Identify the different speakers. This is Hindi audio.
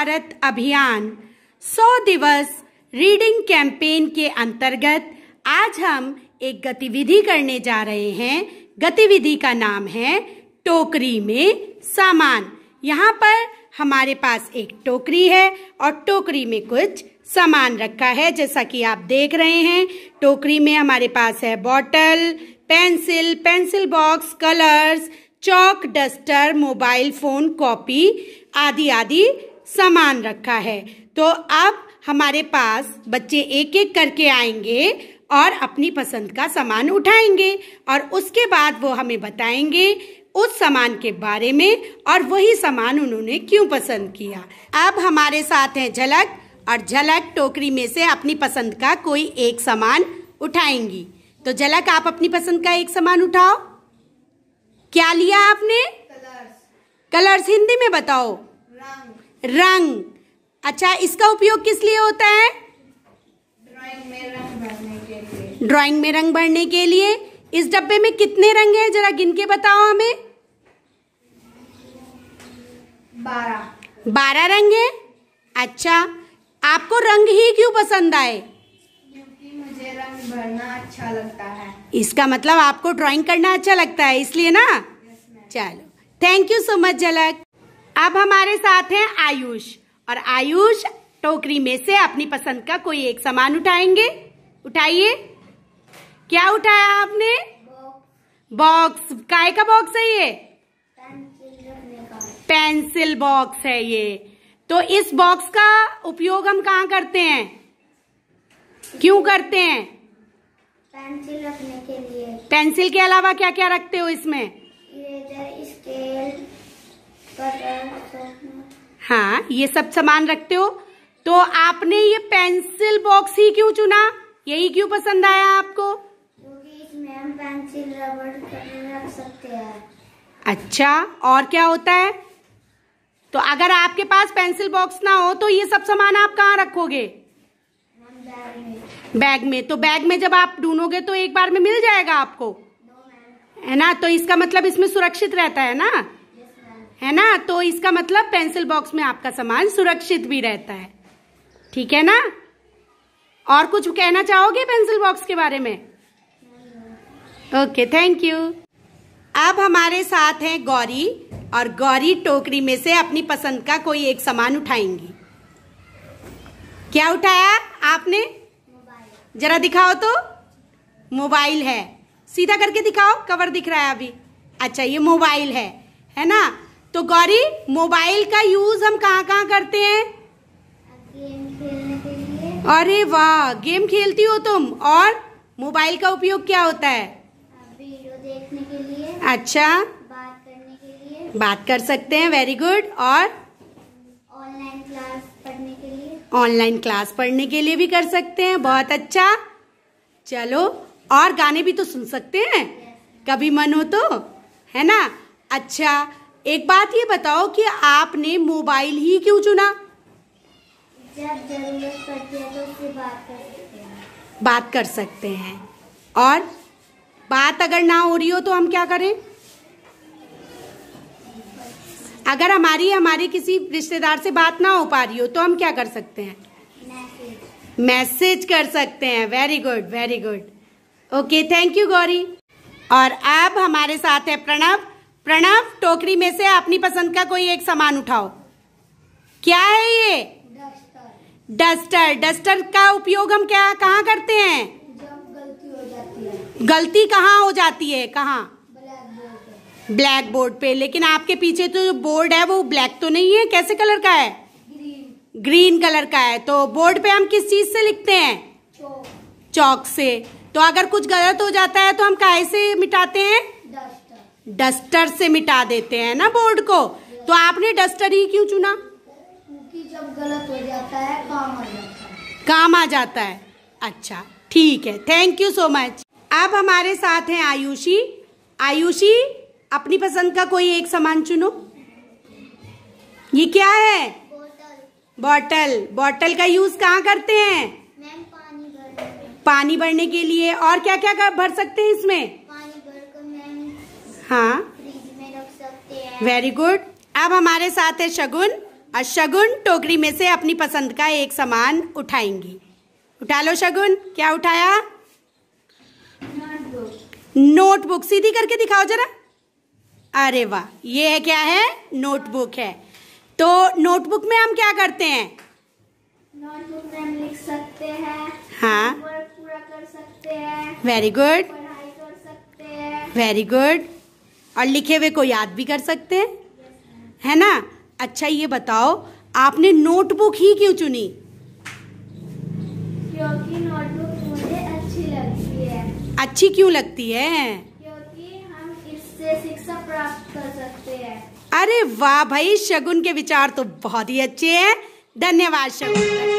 Speaker 1: भारत अभियान सौ दिवस रीडिंग कैंपेन के अंतर्गत आज हम एक गतिविधि करने जा रहे हैं गतिविधि का नाम है टोकरी में सामान यहाँ पर हमारे पास एक टोकरी है और टोकरी में कुछ सामान रखा है जैसा कि आप देख रहे हैं टोकरी में हमारे पास है bottle pencil pencil box colours chalk duster mobile phone copy आदि आदि समान रखा है तो अब हमारे पास बच्चे एक एक करके आएंगे और अपनी पसंद का सामान उठाएंगे और उसके बाद वो हमें बताएंगे उस सामान के बारे में और वही सामान उन्होंने क्यों पसंद किया अब हमारे साथ हैं झलक और झलक टोकरी में से अपनी पसंद का कोई एक सामान उठाएंगी तो झलक आप अपनी पसंद का एक सामान उठाओ क्या लिया आपने कलर्स कलर्स हिंदी में बताओ रंग रंग अच्छा इसका उपयोग किस लिए होता है ड्राइंग में रंग भरने के लिए इस डब्बे में कितने रंग हैं जरा गिन के बताओ हमें बारह बारह रंग है अच्छा आपको रंग ही क्यों पसंद आए क्योंकि मुझे रंग भरना अच्छा लगता है इसका मतलब आपको ड्राइंग करना अच्छा लगता है इसलिए ना yes, चलो थैंक यू सो मच झलक अब हमारे साथ हैं आयुष और आयुष टोकरी में से अपनी पसंद का कोई एक सामान उठाएंगे उठाइए क्या उठाया आपने बॉक्स काय का बॉक्स है ये पेंसिल बॉक्स है ये तो इस बॉक्स का उपयोग हम कहा करते हैं क्यों करते हैं पेंसिल रखने के लिए पेंसिल के अलावा क्या क्या रखते हो इसमें स्केल ये सब सामान रखते हो तो आपने ये पेंसिल बॉक्स ही क्यों चुना यही क्यों पसंद आया आपको पेंसिल रबड़ सकते हैं अच्छा और क्या होता है तो अगर आपके पास पेंसिल बॉक्स ना हो तो ये सब सामान आप कहाँ रखोगे बैग में तो बैग में जब आप ढूंढोगे तो एक बार में मिल जाएगा आपको है ना तो इसका मतलब इसमें सुरक्षित रहता है ना है ना तो इसका मतलब पेंसिल बॉक्स में आपका सामान सुरक्षित भी रहता है ठीक है ना और कुछ कहना चाहोगे पेंसिल बॉक्स के बारे में ओके थैंक यू अब हमारे साथ हैं गौरी और गौरी टोकरी में से अपनी पसंद का कोई एक सामान उठाएंगी क्या उठाया आपने जरा दिखाओ तो मोबाइल है सीधा करके दिखाओ कवर दिख रहा है अभी अच्छा ये मोबाइल है है ना तो गौरी मोबाइल का यूज हम कहाँ कहाँ करते हैं अरे वाह गेम खेलती हो तुम और मोबाइल का उपयोग क्या होता है वीडियो देखने के लिए अच्छा बात करने के लिए बात कर सकते हैं वेरी गुड और ऑनलाइन क्लास पढ़ने के लिए ऑनलाइन क्लास पढ़ने के लिए भी कर सकते हैं बहुत अच्छा चलो और गाने भी तो सुन सकते हैं कभी मन हो तो है ना अच्छा एक बात ये बताओ कि आपने मोबाइल ही क्यों चुना जब जरूरत तो बात कर सकते हैं बात कर सकते हैं और बात अगर ना हो रही हो तो हम क्या करें अगर हमारी हमारे किसी रिश्तेदार से बात ना हो पा रही हो तो हम क्या कर सकते हैं मैसेज कर सकते हैं very good very good okay thank you Gauri और अब हमारे साथ है प्रणव प्रणव टोकरी में से अपनी पसंद का कोई एक सामान उठाओ क्या है ये डस्टर डस्टर का उपयोग हम क्या कहाँ करते हैं गलती कहाँ हो जाती है कहाँ ब्लैक बोर्ड पे लेकिन आपके पीछे तो जो बोर्ड है वो ब्लैक तो नहीं है कैसे कलर का है ग्रीन ग्रीन कलर का है तो बोर्ड पे हम किस चीज से लिखते हैं चौक से तो अगर कुछ गलत हो जाता है तो हम कैसे से मिटाते हैं डस्टर से मिटा देते हैं ना बोर्ड को तो आपने डस्टर ही क्यों चुना जब गलत हो जाता है काम आ जाता है काम आ जाता है अच्छा ठीक है थैंक यू सो मच अब हमारे साथ हैं आयुषी आयुषी अपनी पसंद का कोई एक सामान चुनो ये क्या है बॉटल बॉटल का यूज कहाँ करते हैं पानी भरने के लिए और क्या क्या कर भर सकते हैं इसमें हाँ वेरी गुड अब हमारे साथ है शगुन और शगुन टोकरी में से अपनी पसंद का एक सामान उठाएंगी उठा लो शगुन क्या उठाया नोटबुक सीधी करके दिखाओ जरा अरे वाह ये है क्या है नोटबुक है तो नोटबुक में हम क्या करते हैं नोटबुक में हम लिख सकते हैं हाँ पूरा कर सकते हैं वेरी गुड वेरी गुड और लिखे हुए को याद भी कर सकते हैं है ना अच्छा ये बताओ आपने नोटबुक ही क्यों चुनी क्योंकि नोटबुक मुझे अच्छी लगती है अच्छी क्यों लगती है क्योंकि हम इससे शिक्षा प्राप्त कर सकते हैं अरे वाह भाई शगुन के विचार तो बहुत ही अच्छे हैं धन्यवाद शगुन